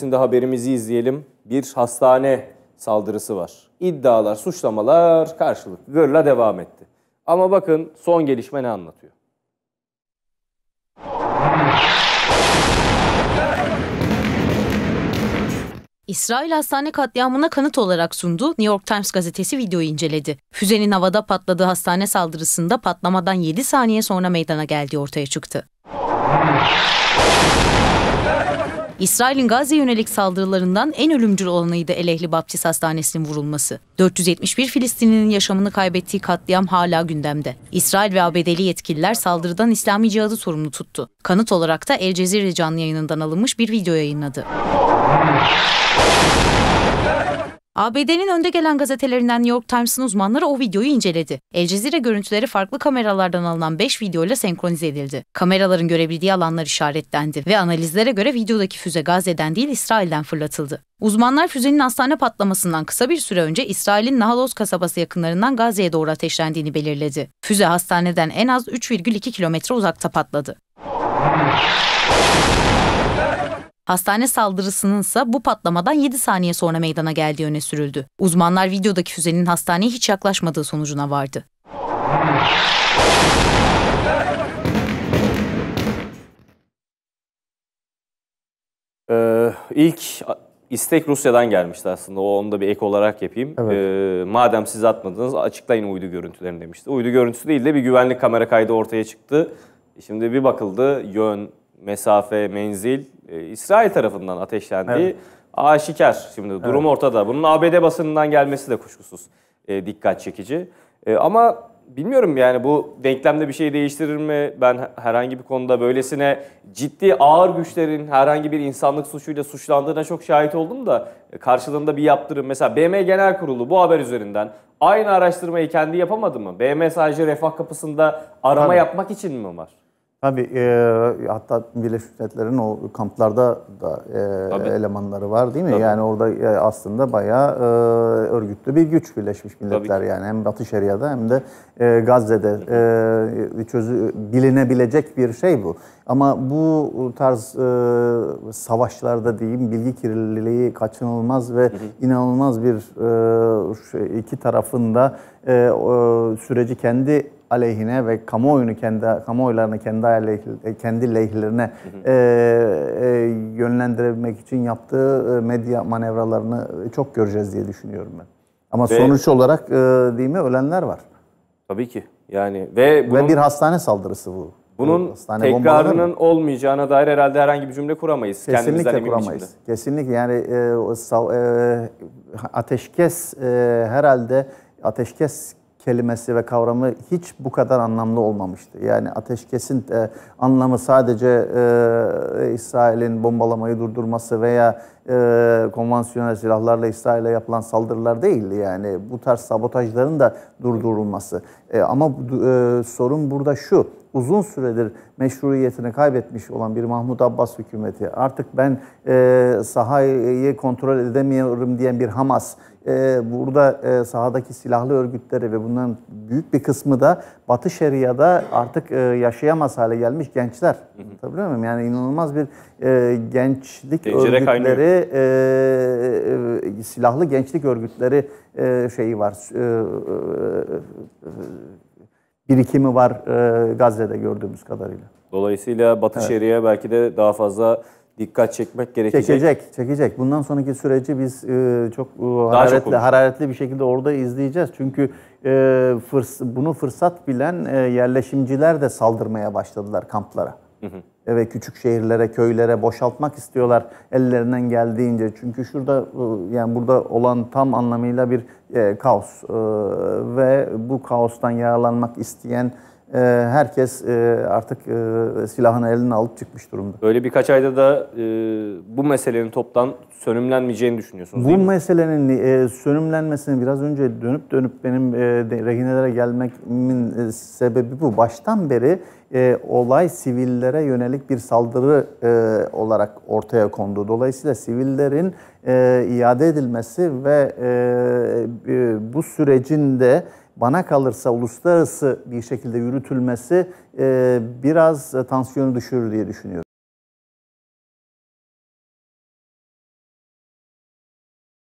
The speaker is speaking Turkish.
Şimdi haberimizi izleyelim. Bir hastane saldırısı var. İddialar, suçlamalar karşılık gırla devam etti. Ama bakın son gelişme ne anlatıyor. İsrail hastane katliamına kanıt olarak sunduğu New York Times gazetesi videoyu inceledi. Füzenin havada patladığı hastane saldırısında patlamadan 7 saniye sonra meydana geldiği ortaya çıktı. İsrail'in Gazze yönelik saldırılarından en ölümcül olanıydı El Ehli Baptist Hastanesi'nin vurulması. 471 Filistinli'nin yaşamını kaybettiği katliam hala gündemde. İsrail ve ABD'li yetkililer saldırıdan İslami Cihad'ı sorumlu tuttu. Kanıt olarak da El Cezire canlı yayınından alınmış bir video yayınladı. ABD'nin önde gelen gazetelerinden New York Times'ın uzmanları o videoyu inceledi. El Cezire görüntüleri farklı kameralardan alınan 5 ile senkronize edildi. Kameraların görebildiği alanlar işaretlendi ve analizlere göre videodaki füze Gazze'den değil İsrail'den fırlatıldı. Uzmanlar füzenin hastane patlamasından kısa bir süre önce İsrail'in Nahalos kasabası yakınlarından Gazze'ye doğru ateşlendiğini belirledi. Füze hastaneden en az 3,2 kilometre uzakta patladı. Hastane saldırısının ise bu patlamadan 7 saniye sonra meydana geldiği öne sürüldü. Uzmanlar videodaki füzenin hastaneye hiç yaklaşmadığı sonucuna vardı. Ee, ilk istek Rusya'dan gelmişti aslında. O onu da bir ek olarak yapayım. Evet. Ee, madem siz atmadınız açıklayın uydu görüntülerini demişti. Uydu görüntüsü değil de bir güvenlik kamera kaydı ortaya çıktı. Şimdi bir bakıldı yön, mesafe, menzil e, İsrail tarafından ateşlendiği evet. aşikar. Şimdi durum ortada. Bunun ABD basınından gelmesi de kuşkusuz e, dikkat çekici. E, ama bilmiyorum yani bu denklemde bir şey değiştirir mi? Ben herhangi bir konuda böylesine ciddi ağır güçlerin herhangi bir insanlık suçuyla suçlandığına çok şahit oldum da e, karşılığında bir yaptırım. Mesela BM Genel Kurulu bu haber üzerinden aynı araştırmayı kendi yapamadı mı? BM sadece refah kapısında arama Tabii. yapmak için mi var? Tabii e, hatta Birleşmiş Milletler'in o kamplarda da e, elemanları var değil mi? Tabii. Yani orada e, aslında bayağı e, örgütlü bir güç Birleşmiş Milletler Tabii. yani. Hem Batı Şeria'da hem de e, Gazze'de e, çözü, bilinebilecek bir şey bu. Ama bu tarz e, savaşlarda diyeyim bilgi kirliliği kaçınılmaz ve hı hı. inanılmaz bir e, şey, iki tarafında e, e, süreci kendi aleyhine ve kamuoyunu kendi kamuoylarını kendi aleyh, kendi lehlerine E, e, yönlendirebilmek için yaptığı e, medya manevralarını çok göreceğiz diye düşünüyorum ben. Ama ve, sonuç olarak e, değil mi ölenler var. Tabii ki. Yani ve bunun, ve bir hastane saldırısı bu. Bunun hastane tekrarının olmayacağına dair herhalde herhangi bir cümle kuramayız. Kesinlikle kuramayız. Biçimde. Kesinlikle yani e, sav, e, ateşkes e, herhalde ateşkes kelimesi ve kavramı hiç bu kadar anlamlı olmamıştı. Yani ateşkesin e, anlamı sadece e, İsrail'in bombalamayı durdurması veya e, konvansiyonel silahlarla İsrail'e yapılan saldırılar değildi. Yani bu tarz sabotajların da durdurulması. E, ama e, sorun burada şu uzun süredir meşruiyetini kaybetmiş olan bir Mahmut Abbas hükümeti, artık ben e, sahayı kontrol edemiyorum diyen bir Hamas, e, burada e, sahadaki silahlı örgütleri ve bunların büyük bir kısmı da Batı Şeria'da artık e, yaşayamaz hale gelmiş gençler. Tabii muyum? Yani inanılmaz bir e, gençlik Gencere örgütleri, e, e, silahlı gençlik örgütleri e, şeyi var. E, e, e, birikimi var e, Gazze'de gördüğümüz kadarıyla. Dolayısıyla Batı evet. Şeria belki de daha fazla dikkat çekmek gerekecek. Çekecek, çekecek. Bundan sonraki süreci biz e, çok e, hararetli çok hararetli bir şekilde orada izleyeceğiz. Çünkü e, fırs bunu fırsat bilen e, yerleşimciler de saldırmaya başladılar kamplara. Hı küçük şehirlere, köylere boşaltmak istiyorlar ellerinden geldiğince. Çünkü şurada e, yani burada olan tam anlamıyla bir e, kaos e, ve bu kaostan yararlanmak isteyen ee, herkes e, artık e, silahını eline alıp çıkmış durumda. Böyle birkaç ayda da e, bu meselenin toptan sönümlenmeyeceğini düşünüyorsunuz Bu meselenin sönümlenmesini biraz önce dönüp dönüp benim rehinelere gelmemin sebebi bu. Baştan beri olay sivillere yönelik bir saldırı olarak ortaya kondu. Dolayısıyla sivillerin iade edilmesi ve bu sürecin de bana kalırsa uluslararası bir şekilde yürütülmesi e, biraz tansiyonu düşürür diye düşünüyorum.